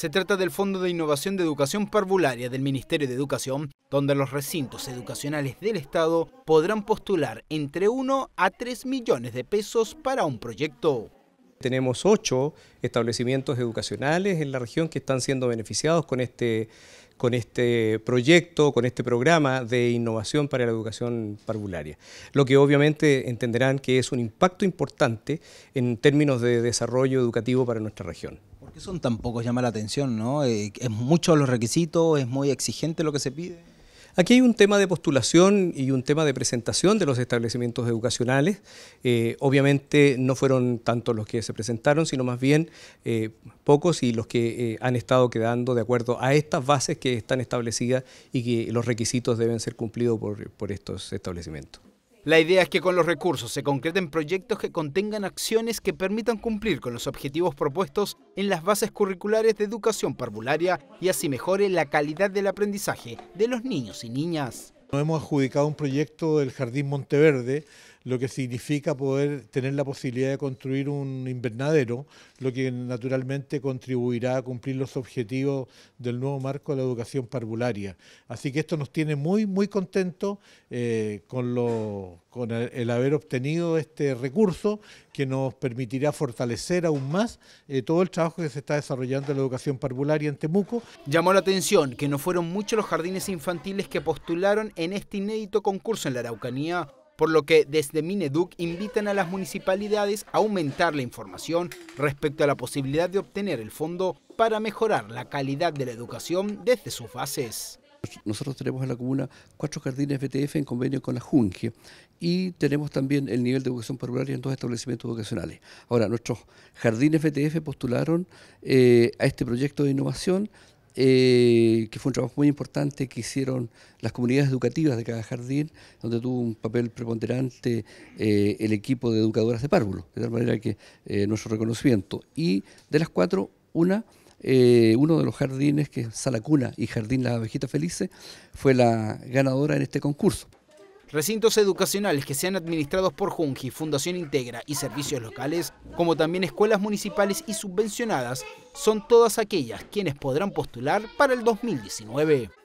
Se trata del Fondo de Innovación de Educación Parvularia del Ministerio de Educación, donde los recintos educacionales del Estado podrán postular entre 1 a 3 millones de pesos para un proyecto. Tenemos ocho establecimientos educacionales en la región que están siendo beneficiados con este, con este proyecto, con este programa de innovación para la educación parvularia. Lo que obviamente entenderán que es un impacto importante en términos de desarrollo educativo para nuestra región. Eso son Llama la atención, ¿no? Eh, ¿Es mucho los requisitos? ¿Es muy exigente lo que se pide? Aquí hay un tema de postulación y un tema de presentación de los establecimientos educacionales. Eh, obviamente no fueron tantos los que se presentaron, sino más bien eh, pocos y los que han estado quedando de acuerdo a estas bases que están establecidas y que los requisitos deben ser cumplidos por estos establecimientos. La idea es que con los recursos se concreten proyectos que contengan acciones que permitan cumplir con los objetivos propuestos en las bases curriculares de educación parvularia y así mejore la calidad del aprendizaje de los niños y niñas. hemos adjudicado un proyecto del Jardín Monteverde lo que significa poder tener la posibilidad de construir un invernadero, lo que naturalmente contribuirá a cumplir los objetivos del nuevo marco de la educación parvularia. Así que esto nos tiene muy, muy contentos eh, con, con el, haber obtenido este recurso que nos permitirá fortalecer aún más eh, todo el trabajo que se está desarrollando en la educación parvularia en Temuco. Llamó la atención que no fueron muchos los jardines infantiles que postularon en este inédito concurso en la Araucanía por lo que desde Mineduc invitan a las municipalidades a aumentar la información respecto a la posibilidad de obtener el fondo para mejorar la calidad de la educación desde sus bases. Nosotros tenemos en la comuna cuatro jardines BTF en convenio con la Junge y tenemos también el nivel de educación popular en dos establecimientos educacionales. Ahora, nuestros jardines BTF postularon eh, a este proyecto de innovación eh, que fue un trabajo muy importante que hicieron las comunidades educativas de cada jardín, donde tuvo un papel preponderante eh, el equipo de educadoras de párvulo, de tal manera que eh, nuestro reconocimiento. Y de las cuatro, una, uno de los jardines, que es Sala Cuna y Jardín Las Abejitas Felices, fue la ganadora en este concurso. Recintos educacionales que sean administrados por Junji, Fundación Integra y servicios locales, como también escuelas municipales y subvencionadas, son todas aquellas quienes podrán postular para el 2019.